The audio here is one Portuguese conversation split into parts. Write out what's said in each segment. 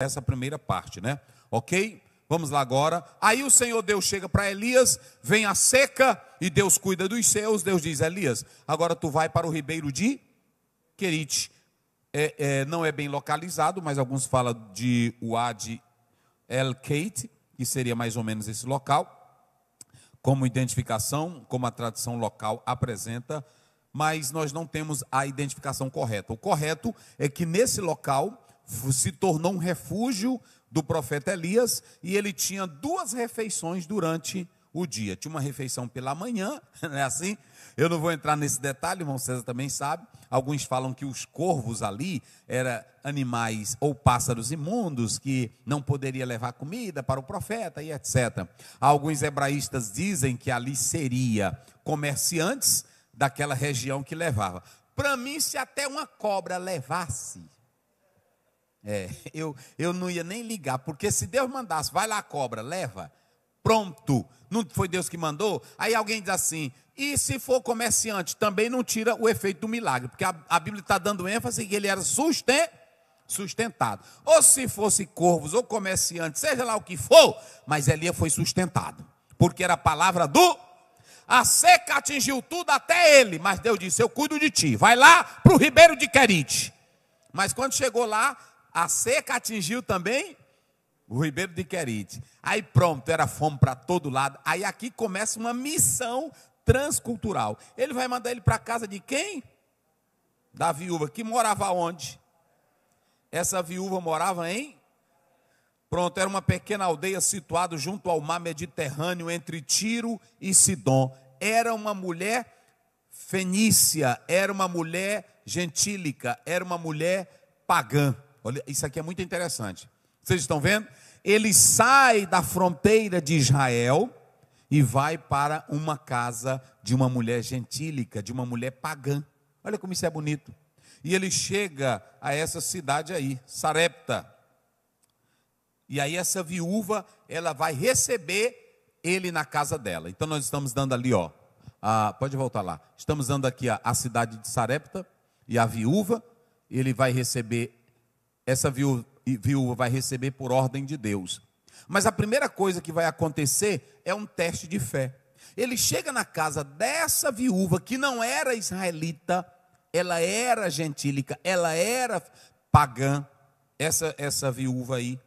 essa primeira parte, né? Ok? Vamos lá agora. Aí o Senhor Deus chega para Elias, vem a seca e Deus cuida dos seus. Deus diz: Elias, agora tu vai para o ribeiro de Querite. É, é, não é bem localizado, mas alguns falam de Uad El Kate, que seria mais ou menos esse local, como identificação, como a tradição local apresenta, mas nós não temos a identificação correta. O correto é que nesse local se tornou um refúgio do profeta Elias e ele tinha duas refeições durante o dia. Tinha uma refeição pela manhã, não é assim? Eu não vou entrar nesse detalhe, irmão César também sabe. Alguns falam que os corvos ali eram animais ou pássaros imundos que não poderia levar comida para o profeta e etc. Alguns hebraístas dizem que ali seria comerciantes daquela região que levava. Para mim, se até uma cobra levasse, é, eu, eu não ia nem ligar, porque se Deus mandasse, vai lá cobra, leva, pronto. Não foi Deus que mandou? Aí alguém diz assim, e se for comerciante, também não tira o efeito do milagre, porque a, a Bíblia está dando ênfase que ele era sustentado. Ou se fosse corvos ou comerciante, seja lá o que for, mas Elias foi sustentado, porque era a palavra do. A seca atingiu tudo até ele, mas Deus disse: Eu cuido de ti, vai lá para o ribeiro de Querite. Mas quando chegou lá, a seca atingiu também o Ribeiro de Querite. Aí pronto, era fome para todo lado. Aí aqui começa uma missão transcultural. Ele vai mandar ele para casa de quem? Da viúva, que morava onde? Essa viúva morava em? Pronto, era uma pequena aldeia situada junto ao mar Mediterrâneo, entre Tiro e Sidom. Era uma mulher fenícia, era uma mulher gentílica, era uma mulher pagã. Olha, isso aqui é muito interessante. Vocês estão vendo? Ele sai da fronteira de Israel e vai para uma casa de uma mulher gentílica, de uma mulher pagã. Olha como isso é bonito. E ele chega a essa cidade aí, Sarepta. E aí essa viúva, ela vai receber ele na casa dela. Então nós estamos dando ali, ó, a, pode voltar lá. Estamos dando aqui a, a cidade de Sarepta e a viúva. Ele vai receber essa viúva vai receber por ordem de Deus. Mas a primeira coisa que vai acontecer é um teste de fé. Ele chega na casa dessa viúva que não era israelita, ela era gentílica, ela era pagã, essa, essa viúva aí.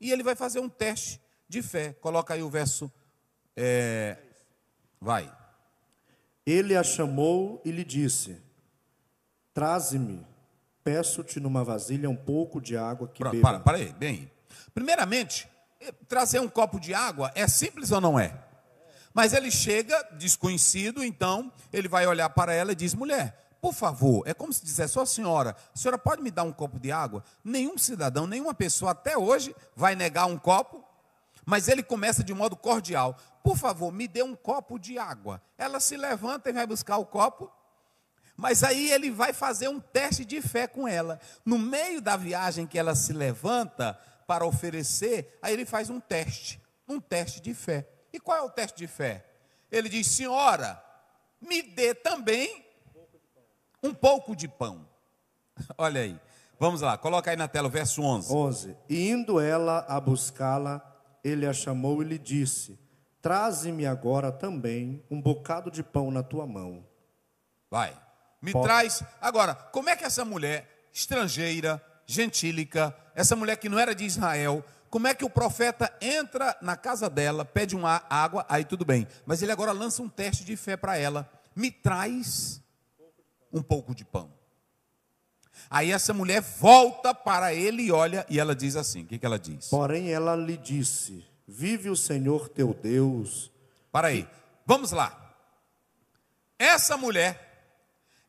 E ele vai fazer um teste de fé. Coloca aí o verso. É, vai. Ele a chamou e lhe disse: Traze-me Peço-te numa vasilha um pouco de água que Pronto, beba. Para, para aí, bem. Primeiramente, eh, trazer um copo de água é simples ou não é? Mas ele chega desconhecido, então ele vai olhar para ela e diz: mulher, por favor, é como se dissesse, ó oh, senhora, a senhora pode me dar um copo de água? Nenhum cidadão, nenhuma pessoa até hoje vai negar um copo, mas ele começa de modo cordial: por favor, me dê um copo de água. Ela se levanta e vai buscar o copo mas aí ele vai fazer um teste de fé com ela. No meio da viagem que ela se levanta para oferecer, aí ele faz um teste, um teste de fé. E qual é o teste de fé? Ele diz: Senhora, me dê também um pouco de pão. Olha aí. Vamos lá, coloca aí na tela o verso 11. 11. E indo ela a buscá-la, ele a chamou e lhe disse: Traze-me agora também um bocado de pão na tua mão. Vai. Me traz. Agora, como é que essa mulher estrangeira, gentílica, essa mulher que não era de Israel, como é que o profeta entra na casa dela, pede uma água, aí tudo bem. Mas ele agora lança um teste de fé para ela. Me traz um pouco de pão. Aí essa mulher volta para ele e olha, e ela diz assim: o que, que ela diz? Porém, ela lhe disse: Vive o Senhor teu Deus. Para aí, vamos lá. Essa mulher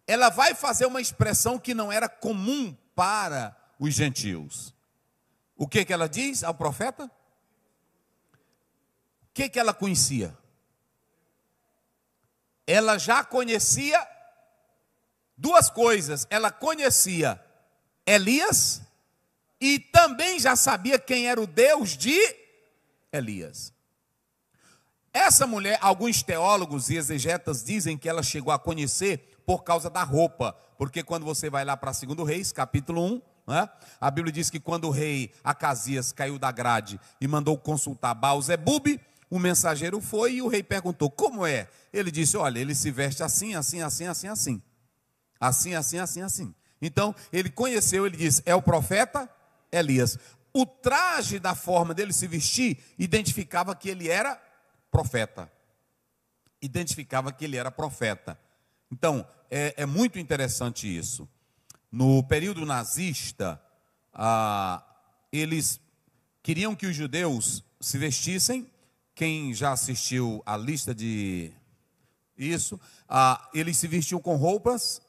ela vai fazer uma expressão que não era comum para os gentios. O que, que ela diz ao profeta? O que, que ela conhecia? Ela já conhecia duas coisas. Ela conhecia Elias e também já sabia quem era o Deus de Elias. Essa mulher, alguns teólogos e exegetas dizem que ela chegou a conhecer por causa da roupa, porque quando você vai lá para 2 Reis, capítulo 1, né, a Bíblia diz que quando o rei Acasias caiu da grade e mandou consultar Baal Zebub, o mensageiro foi e o rei perguntou: Como é? Ele disse: Olha, ele se veste assim, assim, assim, assim, assim. Assim, assim, assim, assim. Então, ele conheceu, ele disse: É o profeta Elias. O traje da forma dele se vestir identificava que ele era profeta. Identificava que ele era profeta. Então, é, é muito interessante isso. No período nazista, ah, eles queriam que os judeus se vestissem. Quem já assistiu a lista de isso, ah, eles se vestiam com roupas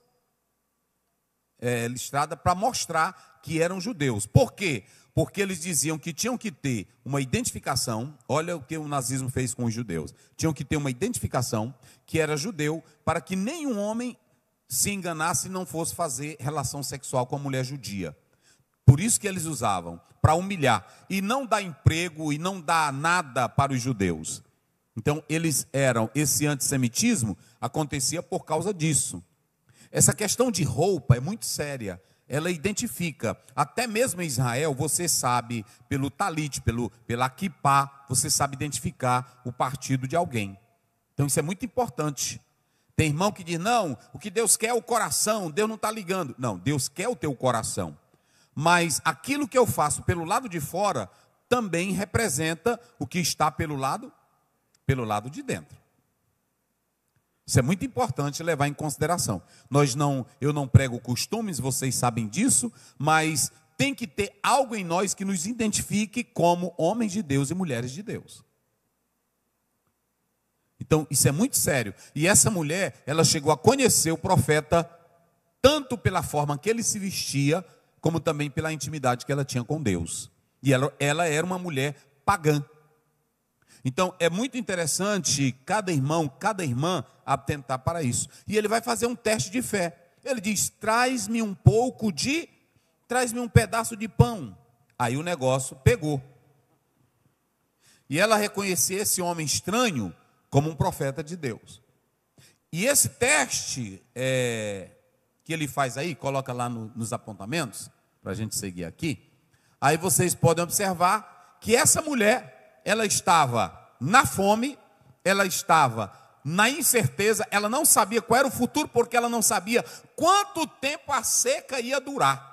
é, listrada para mostrar que eram judeus. Por quê? Porque eles diziam que tinham que ter uma identificação. Olha o que o nazismo fez com os judeus. Tinham que ter uma identificação que era judeu para que nenhum homem se enganasse e não fosse fazer relação sexual com a mulher judia. Por isso que eles usavam, para humilhar. E não dar emprego e não dar nada para os judeus. Então, eles eram, esse antissemitismo acontecia por causa disso. Essa questão de roupa é muito séria ela identifica. Até mesmo em Israel, você sabe, pelo talit, pelo, pela kipá, você sabe identificar o partido de alguém. Então isso é muito importante. Tem irmão que diz: não, o que Deus quer é o coração, Deus não está ligando. Não, Deus quer o teu coração. Mas aquilo que eu faço pelo lado de fora também representa o que está pelo lado, pelo lado de dentro. Isso é muito importante levar em consideração. Nós não, eu não prego costumes, vocês sabem disso, mas tem que ter algo em nós que nos identifique como homens de Deus e mulheres de Deus. Então, isso é muito sério. E essa mulher, ela chegou a conhecer o profeta tanto pela forma que ele se vestia, como também pela intimidade que ela tinha com Deus. E ela, ela era uma mulher pagã. Então é muito interessante cada irmão, cada irmã atentar para isso. E ele vai fazer um teste de fé. Ele diz: traz-me um pouco de, traz-me um pedaço de pão. Aí o negócio pegou. E ela reconhecia esse homem estranho como um profeta de Deus. E esse teste é, que ele faz aí, coloca lá no, nos apontamentos, para a gente seguir aqui. Aí vocês podem observar que essa mulher ela estava na fome, ela estava na incerteza, ela não sabia qual era o futuro, porque ela não sabia quanto tempo a seca ia durar.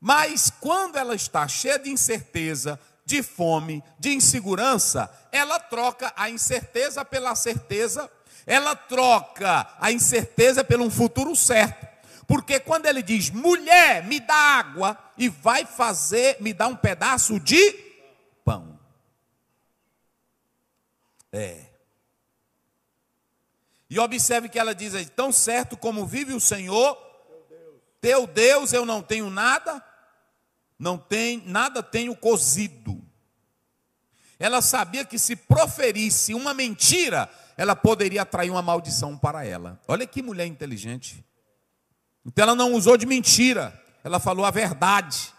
Mas quando ela está cheia de incerteza, de fome, de insegurança, ela troca a incerteza pela certeza, ela troca a incerteza pelo um futuro certo. Porque quando ele diz, mulher, me dá água, e vai fazer, me dá um pedaço de É. E observe que ela diz aí: tão certo como vive o Senhor, teu Deus, teu Deus eu não tenho nada, não tem, nada tenho cozido. Ela sabia que se proferisse uma mentira, ela poderia atrair uma maldição para ela. Olha que mulher inteligente. Então ela não usou de mentira, ela falou a verdade.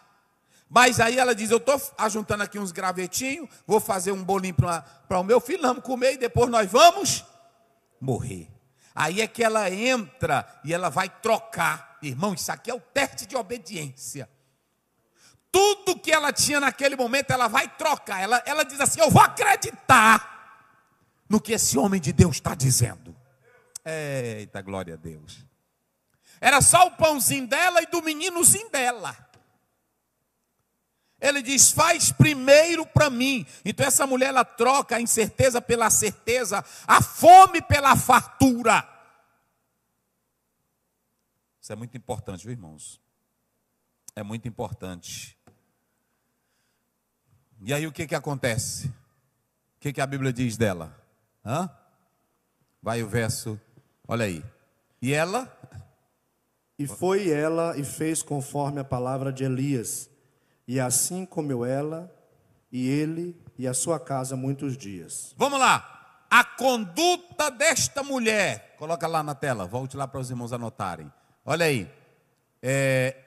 Mas aí ela diz: Eu estou ajuntando aqui uns gravetinhos, vou fazer um bolinho para o meu filho, vamos comer e depois nós vamos morrer. Aí é que ela entra e ela vai trocar. Irmão, isso aqui é o teste de obediência. Tudo que ela tinha naquele momento, ela vai trocar. Ela, ela diz assim: Eu vou acreditar no que esse homem de Deus está dizendo. Eita, glória a Deus. Era só o pãozinho dela e do meninozinho dela. Ele diz: faz primeiro para mim. Então essa mulher ela troca a incerteza pela certeza, a fome pela fartura. Isso é muito importante, viu, irmãos? É muito importante. E aí o que, que acontece? O que, que a Bíblia diz dela? Hã? Vai o verso, olha aí. E ela? E foi ela e fez conforme a palavra de Elias e assim comeu ela e ele e a sua casa muitos dias. Vamos lá. A conduta desta mulher. Coloca lá na tela. Volte lá para os irmãos anotarem. Olha aí. É,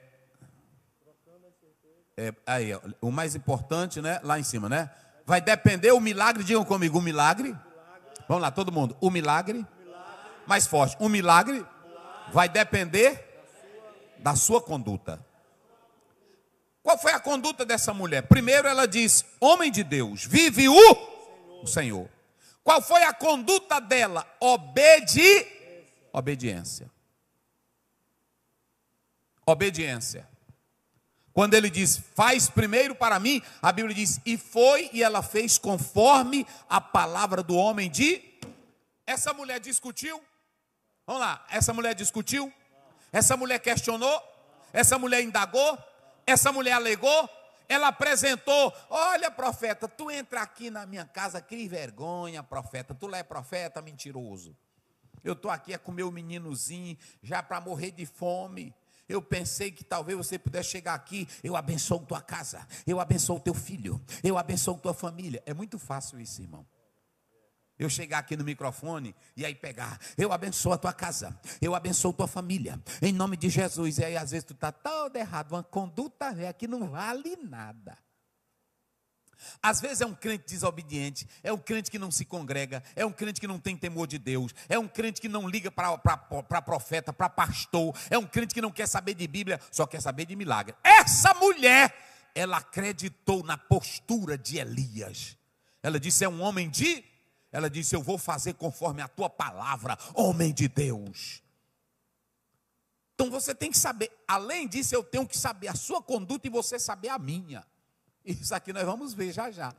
é, aí, o mais importante, né? Lá em cima, né? Vai depender o milagre. Digam comigo, o milagre. Vamos lá, todo mundo. O milagre. Mais forte. O milagre, vai depender da sua conduta. Qual foi a conduta dessa mulher? Primeiro ela diz: Homem de Deus, vive o Senhor. O Senhor. Qual foi a conduta dela? Obedi... Obediência. Obediência. Quando ele diz, faz primeiro para mim, a Bíblia diz, e foi e ela fez conforme a palavra do homem de. Essa mulher discutiu? Vamos lá, essa mulher discutiu? Essa mulher questionou? Essa mulher indagou? Essa mulher alegou, ela apresentou: Olha, profeta, tu entra aqui na minha casa, que vergonha, profeta. Tu lá é profeta, mentiroso. Eu estou aqui é comer o meninozinho, já para morrer de fome. Eu pensei que talvez você pudesse chegar aqui. Eu abençoo tua casa, eu abençoo teu filho, eu abençoo tua família. É muito fácil isso, irmão. Eu chegar aqui no microfone e aí pegar, eu abençoo a tua casa, eu abençoo a tua família, em nome de Jesus. E aí às vezes tu está todo errado, uma conduta velha que não vale nada. Às vezes é um crente desobediente, é um crente que não se congrega, é um crente que não tem temor de Deus, é um crente que não liga para profeta, para pastor, é um crente que não quer saber de Bíblia, só quer saber de milagre. Essa mulher, ela acreditou na postura de Elias. Ela disse: é um homem de ela disse: Eu vou fazer conforme a tua palavra, homem de Deus. Então você tem que saber, além disso, eu tenho que saber a sua conduta e você saber a minha. Isso aqui nós vamos ver já já.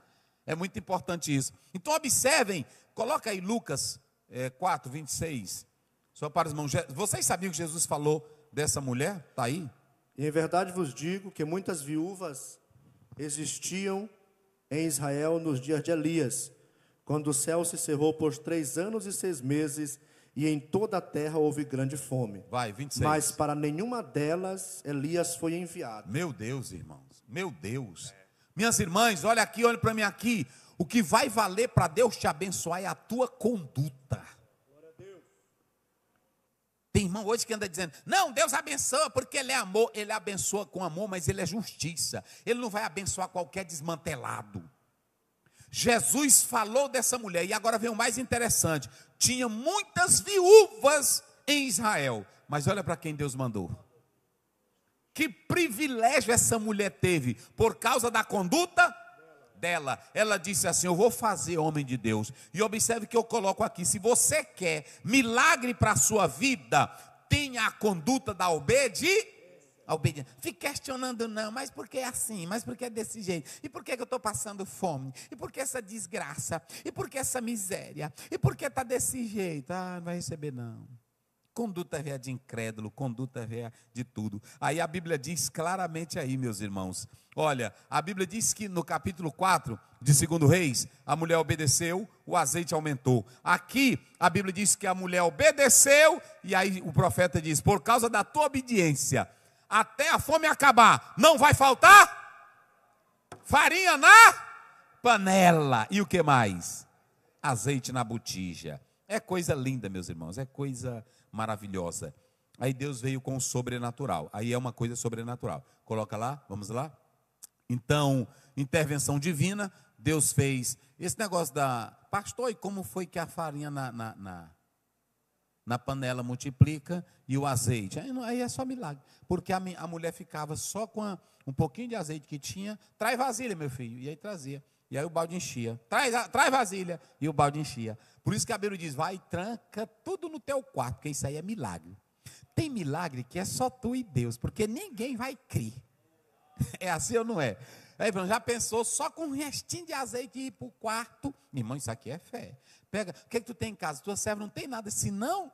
É muito importante isso. Então observem, coloca aí Lucas é, 4, 26. Só para os irmãos. Vocês sabiam que Jesus falou dessa mulher? Está aí? Em verdade vos digo que muitas viúvas existiam em Israel nos dias de Elias, quando o céu se cerrou por três anos e seis meses, e em toda a terra houve grande fome. Vai, 26. Mas para nenhuma delas Elias foi enviado. Meu Deus, irmãos, meu Deus. É. Minhas irmãs, olha aqui, olha para mim aqui. O que vai valer para Deus te abençoar é a tua conduta. Tem irmão hoje que anda dizendo: não, Deus abençoa porque Ele é amor. Ele abençoa com amor, mas Ele é justiça. Ele não vai abençoar qualquer desmantelado. Jesus falou dessa mulher, e agora vem o mais interessante: tinha muitas viúvas em Israel, mas olha para quem Deus mandou. Que privilégio essa mulher teve por causa da conduta dela. Ela disse assim: Eu vou fazer homem de Deus. E observe que eu coloco aqui: se você quer milagre para a sua vida, tenha a conduta da obediência a obediência. Fique questionando, não, mas por que é assim? Mas por que é desse jeito? E por que, eu estou passando fome? E por que essa desgraça? E por que essa miséria? E por que está desse jeito? Ah, não vai receber, não. Conduta veia de incrédulo, conduta veia de tudo. Aí a Bíblia diz claramente aí, meus irmãos. Olha, a Bíblia diz que no capítulo 4 de 2 Reis, a mulher obedeceu, o azeite aumentou. Aqui, a Bíblia diz que a mulher obedeceu, e aí o profeta diz: por causa da tua obediência, até a fome acabar, não vai faltar farinha na panela. E o que mais? Azeite na botija. É coisa linda, meus irmãos, é coisa maravilhosa. Aí Deus veio com o sobrenatural. Aí é uma coisa sobrenatural. Coloca lá, vamos lá. Então, intervenção divina, Deus fez. Esse negócio da. Pastor, e como foi que a farinha na, na, na na panela multiplica e o azeite. Aí, aí é só milagre. Porque a, a mulher ficava só com a, um pouquinho de azeite que tinha, traz vasilha, meu filho. E aí trazia. E aí o balde enchia. Traz, traz vasilha. E o balde enchia. Por isso que a Bíblia diz: vai, tranca tudo no teu quarto, porque isso aí é milagre. Tem milagre que é só tu e Deus, porque ninguém vai crer. É assim ou não é? Aí, é, já pensou só com um restinho de azeite ir para o quarto? Irmão, isso aqui é fé pega, o que, é que tu tem em casa? Tua serva não tem nada, senão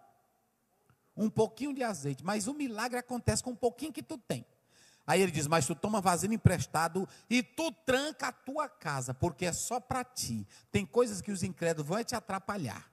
um pouquinho de azeite. Mas o milagre acontece com um pouquinho que tu tem. Aí ele diz: Mas tu toma vasilha emprestado e tu tranca a tua casa, porque é só para ti. Tem coisas que os incrédulos vão é te atrapalhar.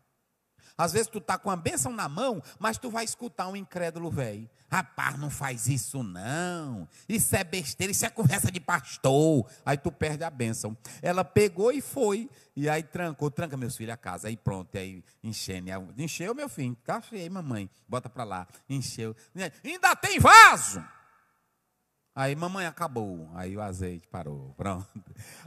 Às vezes tu tá com a bênção na mão, mas tu vai escutar um incrédulo velho. Rapaz, não faz isso não. Isso é besteira, isso é conversa de pastor. Aí tu perde a bênção. Ela pegou e foi. E aí trancou, tranca meus filhos a casa. Aí pronto, aí encheu. Né? Encheu, meu filho. Tá feio, mamãe. Bota para lá. Encheu. Ainda tem vaso. Aí, mamãe, acabou. Aí o azeite parou. Pronto.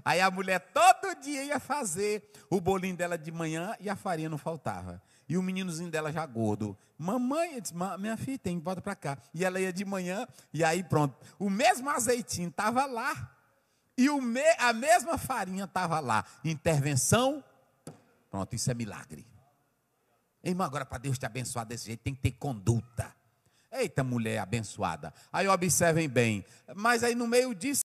Aí a mulher todo dia ia fazer o bolinho dela de manhã e a farinha não faltava. E o meninozinho dela já gordo. Mamãe, eu disse, minha filha, tem, bota para cá. E ela ia de manhã e aí pronto. O mesmo azeitinho estava lá. E me, a mesma farinha estava lá. Intervenção. Pronto, isso é milagre. Irmão, agora para Deus te abençoar desse jeito, tem que ter conduta. Eita mulher abençoada. Aí observem bem. Mas aí no meio disso